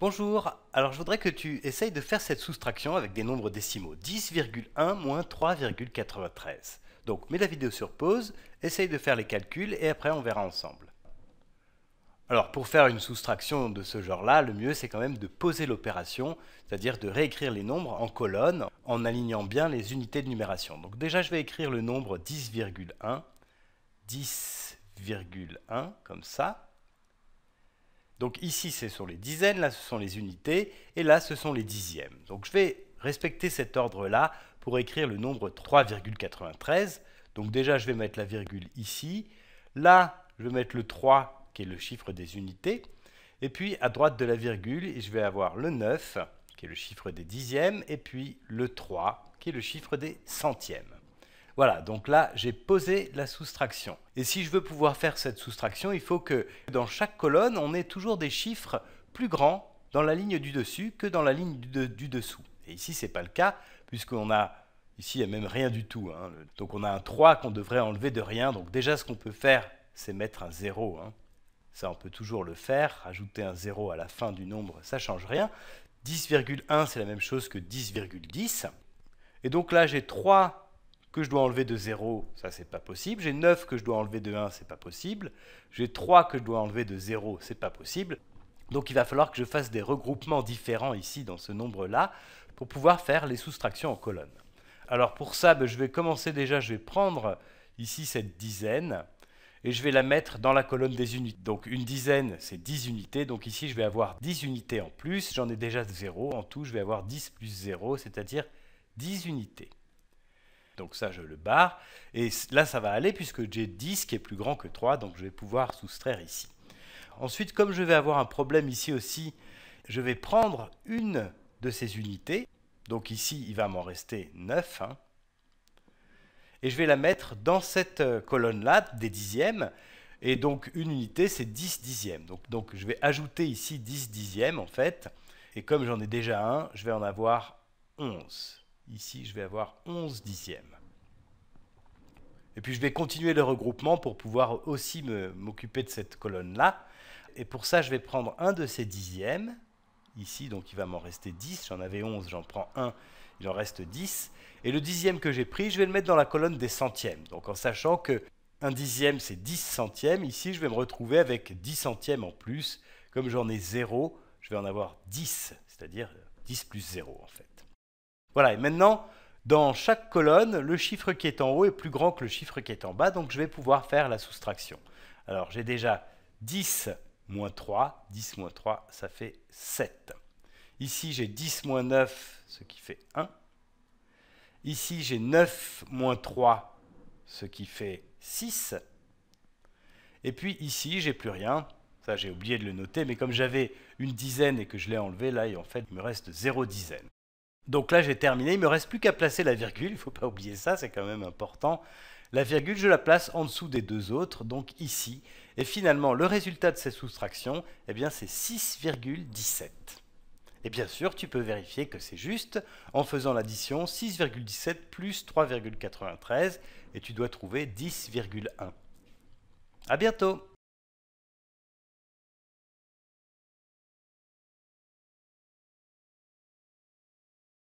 Bonjour, alors je voudrais que tu essayes de faire cette soustraction avec des nombres décimaux. 10,1 moins 3,93. Donc mets la vidéo sur pause, essaye de faire les calculs et après on verra ensemble. Alors pour faire une soustraction de ce genre-là, le mieux c'est quand même de poser l'opération, c'est-à-dire de réécrire les nombres en colonne en alignant bien les unités de numération. Donc déjà je vais écrire le nombre 10,1, 10,1 comme ça, donc ici, ce sont les dizaines, là, ce sont les unités, et là, ce sont les dixièmes. Donc je vais respecter cet ordre-là pour écrire le nombre 3,93. Donc déjà, je vais mettre la virgule ici. Là, je vais mettre le 3, qui est le chiffre des unités. Et puis, à droite de la virgule, je vais avoir le 9, qui est le chiffre des dixièmes, et puis le 3, qui est le chiffre des centièmes. Voilà, donc là, j'ai posé la soustraction. Et si je veux pouvoir faire cette soustraction, il faut que dans chaque colonne, on ait toujours des chiffres plus grands dans la ligne du dessus que dans la ligne du dessous. Et ici, ce n'est pas le cas, puisqu'on a... Ici, il n'y a même rien du tout. Hein. Donc on a un 3 qu'on devrait enlever de rien. Donc déjà, ce qu'on peut faire, c'est mettre un 0. Hein. Ça, on peut toujours le faire. Ajouter un 0 à la fin du nombre, ça ne change rien. 10,1, c'est la même chose que 10,10. Et donc là, j'ai 3 que je dois enlever de 0, ça c'est pas possible. J'ai 9 que je dois enlever de 1, c'est pas possible. J'ai 3 que je dois enlever de 0, c'est pas possible. Donc il va falloir que je fasse des regroupements différents ici dans ce nombre-là pour pouvoir faire les soustractions en colonne. Alors pour ça, ben, je vais commencer déjà, je vais prendre ici cette dizaine et je vais la mettre dans la colonne des unités. Donc une dizaine, c'est 10 unités. Donc ici, je vais avoir 10 unités en plus. J'en ai déjà 0. En tout, je vais avoir 10 plus 0, c'est-à-dire 10 unités. Donc ça, je le barre. Et là, ça va aller puisque j'ai 10 qui est plus grand que 3, donc je vais pouvoir soustraire ici. Ensuite, comme je vais avoir un problème ici aussi, je vais prendre une de ces unités. Donc ici, il va m'en rester 9. Hein. Et je vais la mettre dans cette euh, colonne-là des dixièmes. Et donc une unité, c'est 10 dixièmes. Donc, donc je vais ajouter ici 10 dixièmes en fait. Et comme j'en ai déjà un, je vais en avoir 11. Ici, je vais avoir 11 dixièmes. Et puis je vais continuer le regroupement pour pouvoir aussi m'occuper de cette colonne-là. Et pour ça, je vais prendre un de ces dixièmes. Ici, donc il va m'en rester 10. J'en avais 11, j'en prends 1, il en reste 10. Et le dixième que j'ai pris, je vais le mettre dans la colonne des centièmes. Donc en sachant que un dixième, c'est 10 centièmes. Ici, je vais me retrouver avec 10 centièmes en plus. Comme j'en ai 0, je vais en avoir 10, c'est-à-dire 10 plus 0 en fait. Voilà, et maintenant, dans chaque colonne, le chiffre qui est en haut est plus grand que le chiffre qui est en bas, donc je vais pouvoir faire la soustraction. Alors j'ai déjà 10 moins 3, 10 moins 3, ça fait 7. Ici j'ai 10 moins 9, ce qui fait 1. Ici j'ai 9 moins 3, ce qui fait 6. Et puis ici j'ai plus rien, ça j'ai oublié de le noter, mais comme j'avais une dizaine et que je l'ai enlevé, là et en fait il me reste 0 dizaine. Donc là, j'ai terminé. Il me reste plus qu'à placer la virgule. Il ne faut pas oublier ça, c'est quand même important. La virgule, je la place en dessous des deux autres, donc ici. Et finalement, le résultat de cette soustraction, eh bien, c'est 6,17. Et bien sûr, tu peux vérifier que c'est juste en faisant l'addition 6,17 plus 3,93 et tu dois trouver 10,1. À bientôt